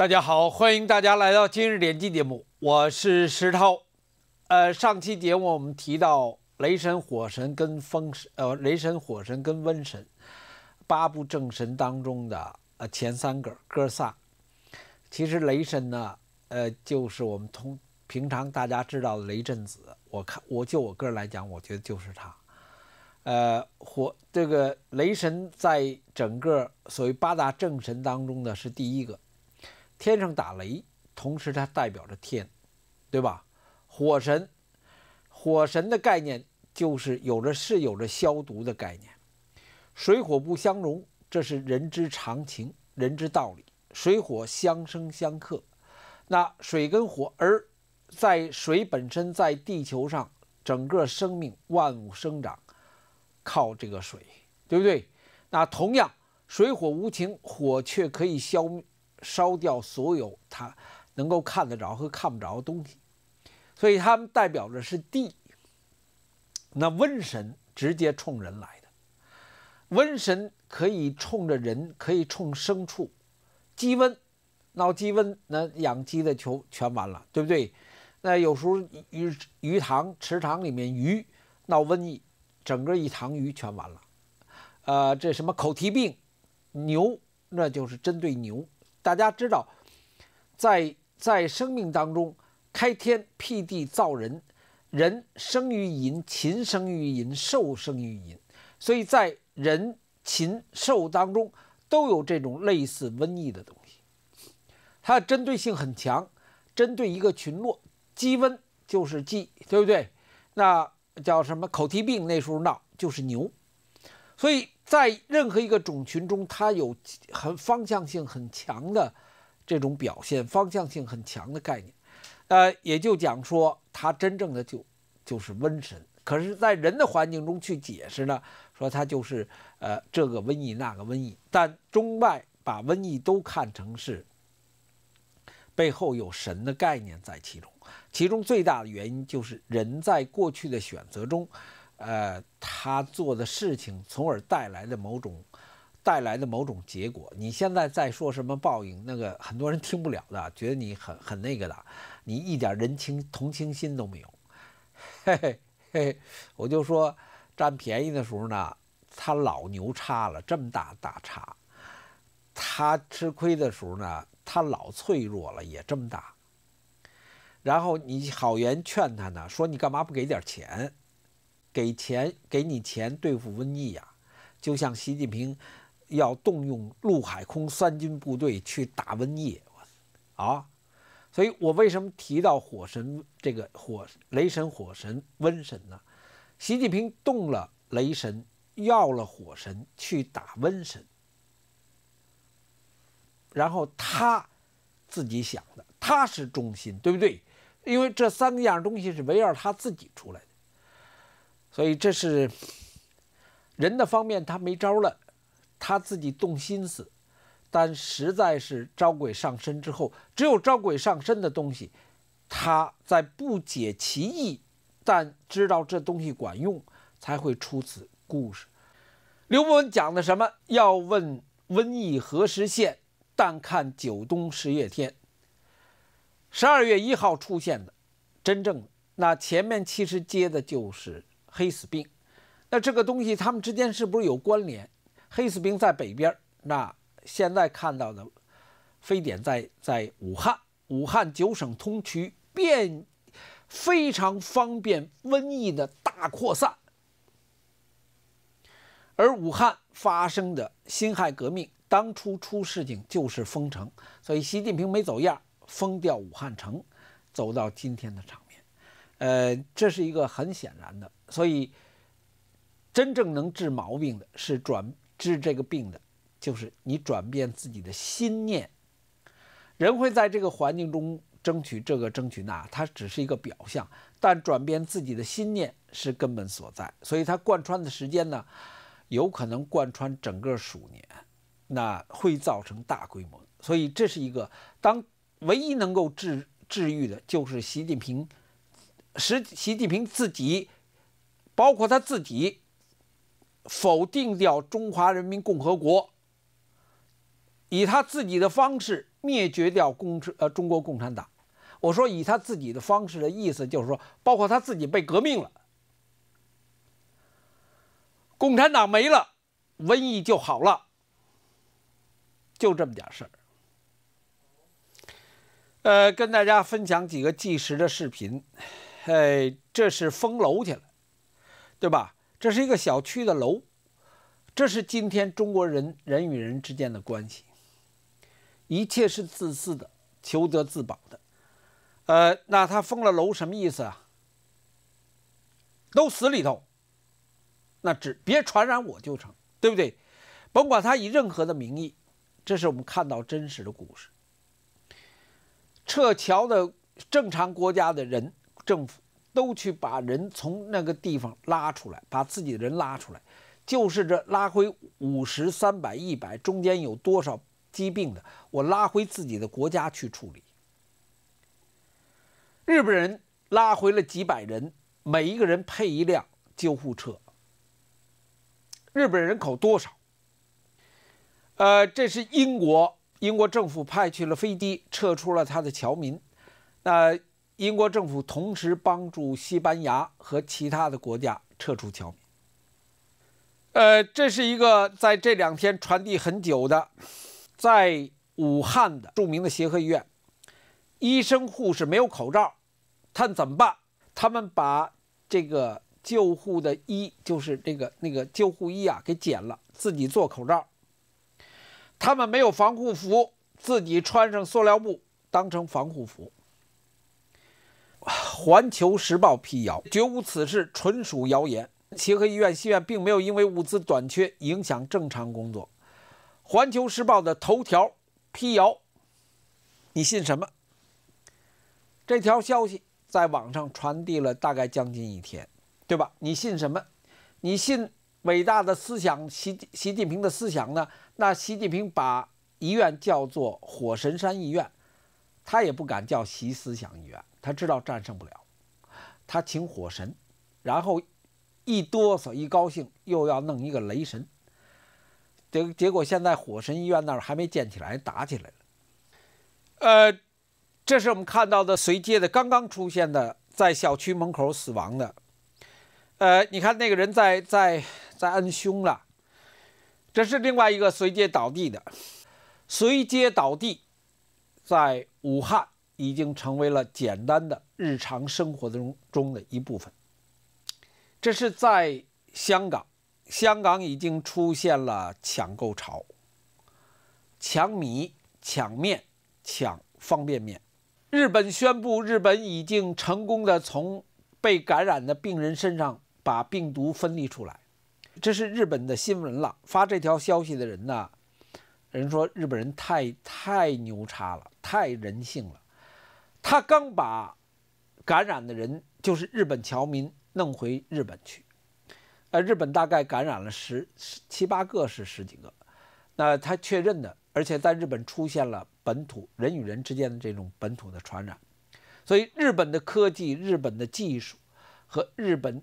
大家好，欢迎大家来到今日点击节目，我是石涛。呃，上期节目我们提到雷神、火神跟风神，呃，雷神、火神跟瘟神，八部正神当中的呃前三个哥仨。其实雷神呢，呃，就是我们通平常大家知道的雷震子。我看我就我个人来讲，我觉得就是他。呃，火这个雷神在整个所谓八大正神当中呢，是第一个。天上打雷，同时它代表着天，对吧？火神，火神的概念就是有着是有着消毒的概念。水火不相容，这是人之常情，人之道理。水火相生相克，那水跟火，而在水本身在地球上，整个生命万物生长靠这个水，对不对？那同样，水火无情，火却可以消灭。烧掉所有他能够看得着和看不着的东西，所以他们代表的是地。那瘟神直接冲人来的，瘟神可以冲着人，可以冲牲畜。鸡瘟，闹鸡瘟，那养鸡的球全完了，对不对？那有时候鱼鱼塘、池塘里面鱼闹瘟疫，整个一塘鱼全完了。呃，这什么口蹄病，牛，那就是针对牛。大家知道，在在生命当中，开天辟地造人，人生于淫，禽生于淫，兽生于淫，所以在人、禽、兽当中都有这种类似瘟疫的东西。它的针对性很强，针对一个群落，鸡瘟就是鸡，对不对？那叫什么口蹄病？那时候闹就是牛。所以在任何一个种群中，它有很方向性很强的这种表现，方向性很强的概念，呃，也就讲说它真正的就就是瘟神。可是，在人的环境中去解释呢，说它就是呃这个瘟疫那个瘟疫，但中外把瘟疫都看成是背后有神的概念在其中，其中最大的原因就是人在过去的选择中。呃，他做的事情，从而带来的某种，带来的某种结果。你现在在说什么报应？那个很多人听不了的，觉得你很很那个的，你一点人情同情心都没有。嘿嘿嘿，我就说占便宜的时候呢，他老牛叉了，这么大大叉；他吃亏的时候呢，他老脆弱了，也这么大。然后你好言劝他呢，说你干嘛不给点钱？给钱，给你钱对付瘟疫呀，就像习近平要动用陆海空三军部队去打瘟疫啊，所以我为什么提到火神这个火雷神、火神瘟神呢？习近平动了雷神，要了火神去打瘟神，然后他自己想的，他是中心，对不对？因为这三个样东西是围绕他自己出来的。所以这是人的方面，他没招了，他自己动心思，但实在是招鬼上身之后，只有招鬼上身的东西，他在不解其意，但知道这东西管用，才会出此故事。刘伯温讲的什么？要问瘟疫何时现，但看九冬十月天。十二月一号出现的，真正那前面其实接的就是。黑死病，那这个东西他们之间是不是有关联？黑死病在北边，那现在看到的非典在在武汉，武汉九省通衢，变非常方便瘟疫的大扩散。而武汉发生的辛亥革命当初出事情就是封城，所以习近平没走样，封掉武汉城，走到今天的场。呃，这是一个很显然的，所以真正能治毛病的是转治这个病的，就是你转变自己的心念。人会在这个环境中争取这个争取那，它只是一个表象，但转变自己的心念是根本所在。所以它贯穿的时间呢，有可能贯穿整个鼠年，那会造成大规模。所以这是一个当唯一能够治治愈的，就是习近平。使习近平自己，包括他自己，否定掉中华人民共和国，以他自己的方式灭绝掉共呃中国共产党。我说以他自己的方式的意思，就是说，包括他自己被革命了，共产党没了，瘟疫就好了，就这么点事儿。呃，跟大家分享几个纪实的视频。嘿，这是封楼去了，对吧？这是一个小区的楼，这是今天中国人人与人之间的关系，一切是自私的，求得自保的。呃，那他封了楼什么意思啊？都死里头，那只别传染我就成，对不对？甭管他以任何的名义，这是我们看到真实的故事。撤侨的正常国家的人。政府都去把人从那个地方拉出来，把自己的人拉出来，就是这拉回五十、三百、一百，中间有多少疾病的，我拉回自己的国家去处理。日本人拉回了几百人，每一个人配一辆救护车。日本人口多少？呃，这是英国，英国政府派去了飞机，撤出了他的侨民，那。英国政府同时帮助西班牙和其他的国家撤出侨民。呃，这是一个在这两天传递很久的，在武汉的著名的协和医院，医生护士没有口罩，他们怎么办？他们把这个救护的衣，就是这个那个救护衣啊，给剪了，自己做口罩。他们没有防护服，自己穿上塑料布当成防护服。《环球时报》辟谣，绝无此事，纯属谣言。协和医院西院并没有因为物资短缺影响正常工作。《环球时报》的头条辟谣，你信什么？这条消息在网上传递了大概将近一天，对吧？你信什么？你信伟大的思想，习习近平的思想呢？那习近平把医院叫做“火神山医院”。他也不敢叫习思想医院，他知道战胜不了。他请火神，然后一哆嗦一高兴，又要弄一个雷神。结结果现在火神医院那儿还没建起来，打起来了。呃，这是我们看到的随街的刚刚出现的，在小区门口死亡的。呃，你看那个人在在在按胸了，这是另外一个随街倒地的，随街倒地。在武汉已经成为了简单的日常生活中中的一部分。这是在香港，香港已经出现了抢购潮，抢米、抢面、抢方便面。日本宣布，日本已经成功的从被感染的病人身上把病毒分离出来。这是日本的新闻了。发这条消息的人呢？人说日本人太太牛叉了，太人性了。他刚把感染的人，就是日本侨民弄回日本去。呃，日本大概感染了十十七八个，是十几个。那他确认的，而且在日本出现了本土人与人之间的这种本土的传染。所以，日本的科技、日本的技术和日本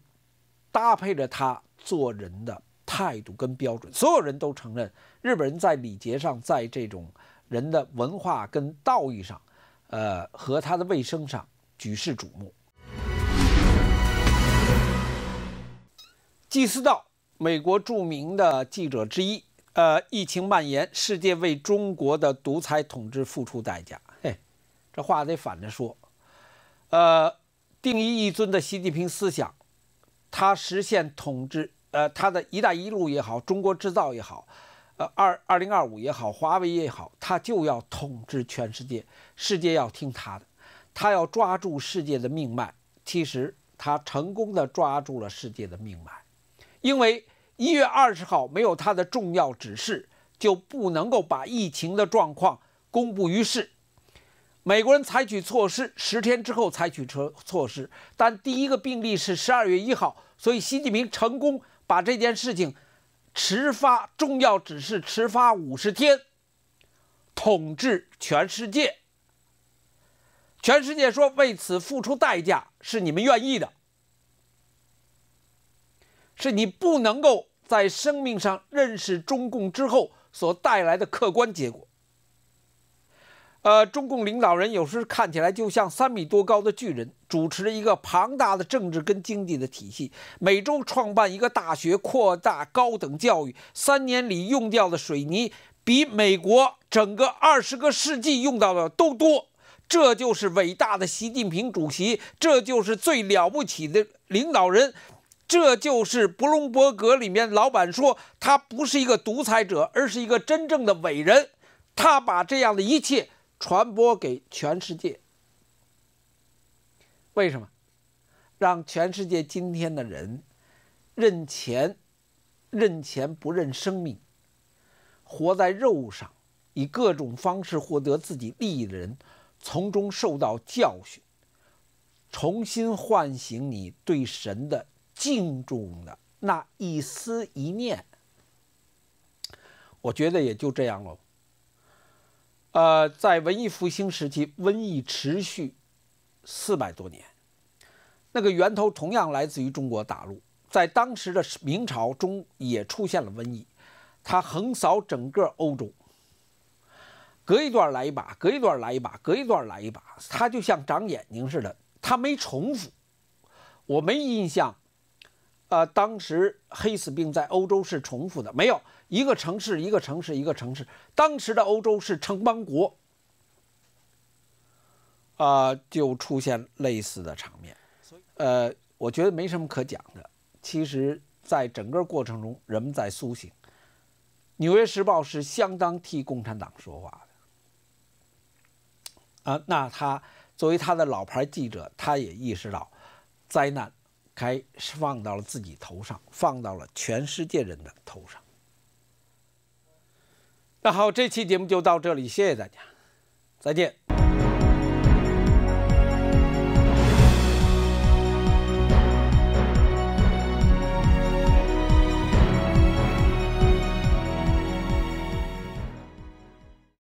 搭配着他做人的。态度跟标准，所有人都承认日本人在礼节上，在这种人的文化跟道义上，呃，和他的卫生上举世瞩目。祭司道，美国著名的记者之一。呃，疫情蔓延，世界为中国的独裁统治付出代价。嘿，这话得反着说。呃，定义一尊的习近平思想，他实现统治。呃，他的一带一路也好，中国制造也好，呃，二二零二五也好，华为也好，他就要统治全世界，世界要听他的，他要抓住世界的命脉。其实他成功的抓住了世界的命脉，因为一月二十号没有他的重要指示，就不能够把疫情的状况公布于世。美国人采取措施十天之后采取措措施，但第一个病例是十二月一号，所以习近平成功。把这件事情，迟发重要指示，迟发五十天，统治全世界。全世界说为此付出代价是你们愿意的，是你不能够在生命上认识中共之后所带来的客观结果。呃，中共领导人有时看起来就像三米多高的巨人，主持一个庞大的政治跟经济的体系，每周创办一个大学，扩大高等教育，三年里用掉的水泥比美国整个二十个世纪用到的都多。这就是伟大的习近平主席，这就是最了不起的领导人，这就是布隆伯格里面老板说他不是一个独裁者，而是一个真正的伟人，他把这样的一切。传播给全世界，为什么让全世界今天的人认钱、认钱不认生命，活在肉上，以各种方式获得自己利益的人，从中受到教训，重新唤醒你对神的敬重的那一丝一念？我觉得也就这样喽。呃，在文艺复兴时期，瘟疫持续四百多年，那个源头同样来自于中国大陆，在当时的明朝中也出现了瘟疫，它横扫整个欧洲，隔一段来一把，隔一段来一把，隔一段来一把，它就像长眼睛似的，它没重复，我没印象。啊，当时黑死病在欧洲是重复的，没有一个城市，一个城市，一个城市。当时的欧洲是城邦国，啊，就出现类似的场面。呃，我觉得没什么可讲的。其实，在整个过程中，人们在苏醒。《纽约时报》是相当替共产党说话的。啊，那他作为他的老牌记者，他也意识到灾难。开放到了自己头上，放到了全世界人的头上。那好，这期节目就到这里，谢谢大家，再见。